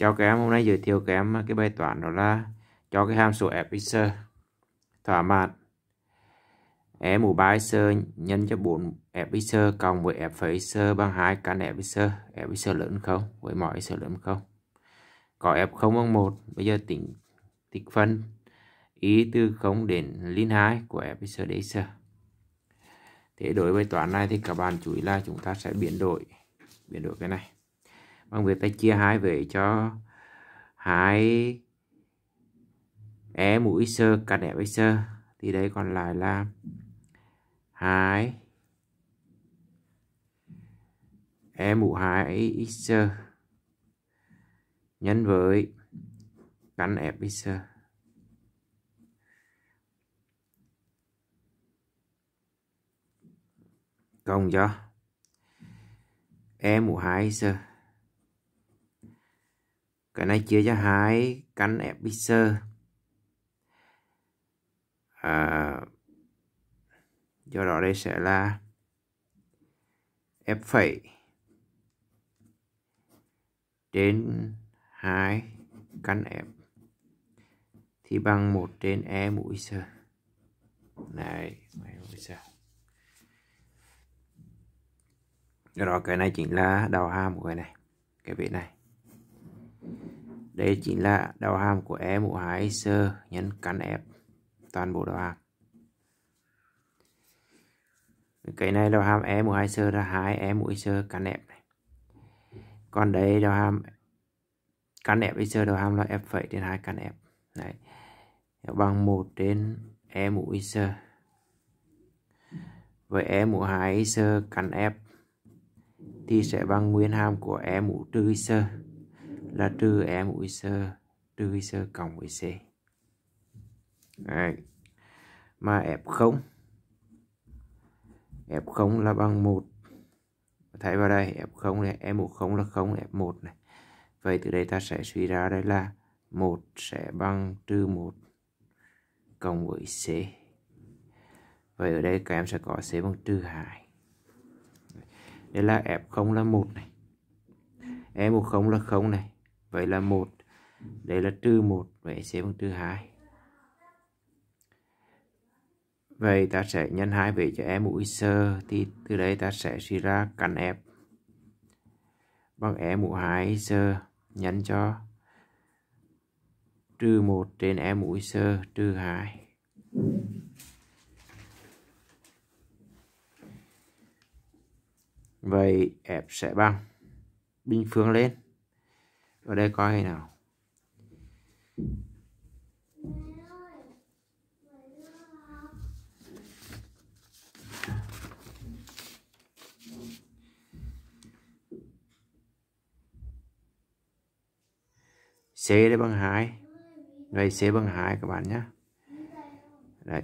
Chào các em, hôm nay giới thiệu các em cái bài toán đó là cho cái hàm số fx thỏa mãn e mũ 3 x nhân cho 4 fx cộng với f x bằng 2 căn fx, fx lớn không với mọi x lớn không. Có f0 bằng 1, bây giờ tính tích phân y từ 0 đến ln 2 của fx dx. Thế đối với toán này thì các bạn chú ý là chúng ta sẽ biến đổi biến đổi cái này bằng việc ta chia hai về cho hai e mũ x căn f x thì đây còn lại là hai e mũ hai x nhân với căn f x cộng cho e mũ hai x cái này chia cho hai căn epicenter à, do đó đây sẽ là f phẩy trên hai căn f thì bằng 1 trên e mũ c này e mũ c do đó cái này chính là đầu hàm của cái này cái vị này đây chính là đầu hàm của E mũ 2 S nhân căn F toàn bộ đầu hàm. Cái này đầu hàm E mũ 2 S là 2 E mũ S căn F Còn đây đầu hàm căn F S đầu hàm là F phẩy trên 2 căn F. Đấy. Bằng 1 trên E mũ S. Với E mũ 2 S căn F thì sẽ bằng nguyên hàm của E mũ trừ S là trừ e mũ c trừ IC cộng c. Đấy. mà f không f không là bằng một. thấy vào đây f không này e f không là 0 f một này vậy từ đây ta sẽ suy ra đây là một sẽ bằng trừ một cộng với C vậy ở đây các em sẽ có C bằng trừ hai. đây là f không là một này e không là không này vậy là một đấy là trừ một vậy sẽ bằng trừ hai vậy ta sẽ nhân hai về cho em mũi sơ thì từ đây ta sẽ suy ra căn f bằng e mũ 2 sơ nhân cho trừ 1 trên e mũ sơ trừ 2. Vậy f sẽ bằng bình phương lên vào đây coi hay nào C đấy bằng 2 Đây C bằng 2 các bạn nhé Đấy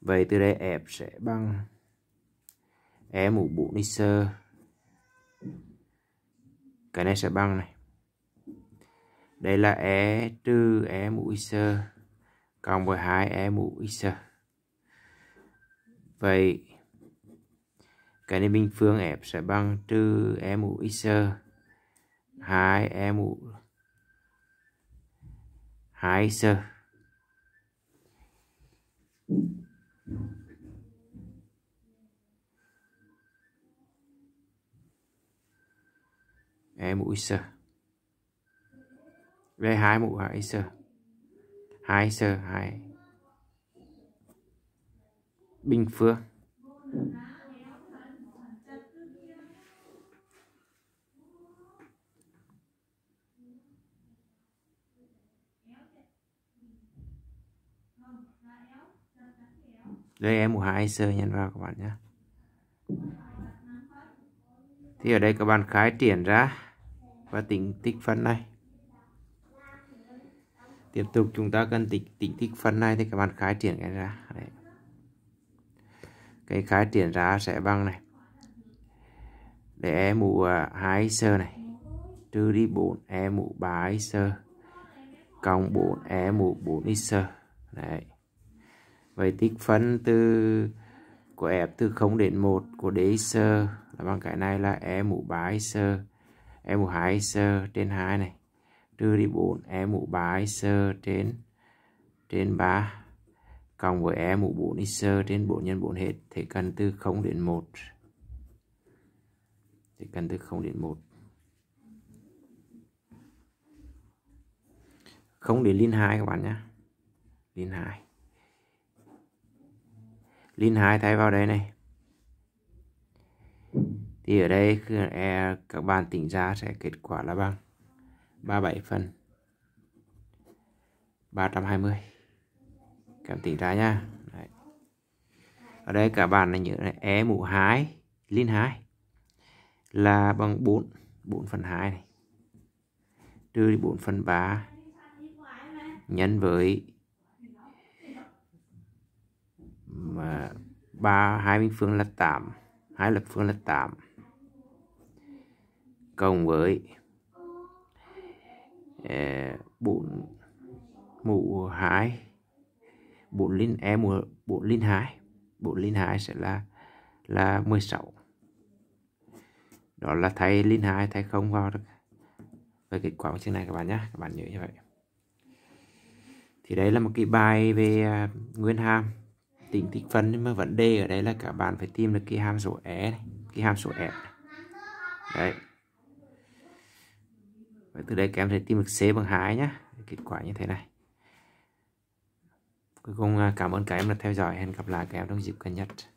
Vậy từ đây F sẽ bằng E mũ đi sơ cái này sẽ bằng này đây là e trừ e mũ x cộng với 2 e mũ x vậy cái này bình phương f sẽ bằng trừ e mũ x 2 e mũ 2 x sơ về hai mũ hai sơ hai sơ hai bình phương đây em một hai sơ nhân vào các bạn nhé thì ở đây các bạn khái triển ra và tính tích phần này tiếp tục chúng ta cần tính tính tích phần này thì các bạn khái triển cái ra Đấy. cái khái triển ra sẽ bằng này để e mũ à, hai sơ này trừ đi 4 e mũ 3 x cộng 4 e mũ 4 x đấy vậy tích phân từ của f từ 0 đến 1 của dx là bằng cái này là e mũ 3 x em mũ 2 sơ trên 2 này trừ đi 4 em mũ 3 sơ trên trên 3 cộng với e mũ 4 x trên 4 nhân 4 hết thì cần từ 0 đến 1 thì cần từ 0 đến 1 0 đến linh 2 các bạn nhé linh 2 linh 2 thay vào đây này thì ở đây e các bạn tính ra sẽ kết quả là bằng 37 phần 320 các bạn tính ra nha Đấy. ở đây các bạn là nhớ là e mũ 2 linh 2 là bằng 4 4 phần 2 này trừ 4 phần 3 nhân với mà 3 20 phương là 8 hai lập phương là 8 cộng với ờ, bốn mũ hai bốn linh e mũ bốn linh hai bốn linh hai sẽ là là 16 đó là thay linh hai thay không vào được về kết quả của chương này các bạn nhé các bạn nhớ như vậy thì đấy là một cái bài về à, nguyên hàm tính tích phân nhưng mà vấn đề ở đây là các bạn phải tìm được cái hàm số é e này, cái hàm số f e đấy và từ đây các em sẽ tìm được C bằng 2 nhé. Kết quả như thế này. Cuối cùng à, cảm ơn các em đã theo dõi. Hẹn gặp lại các em trong dịp gần nhất.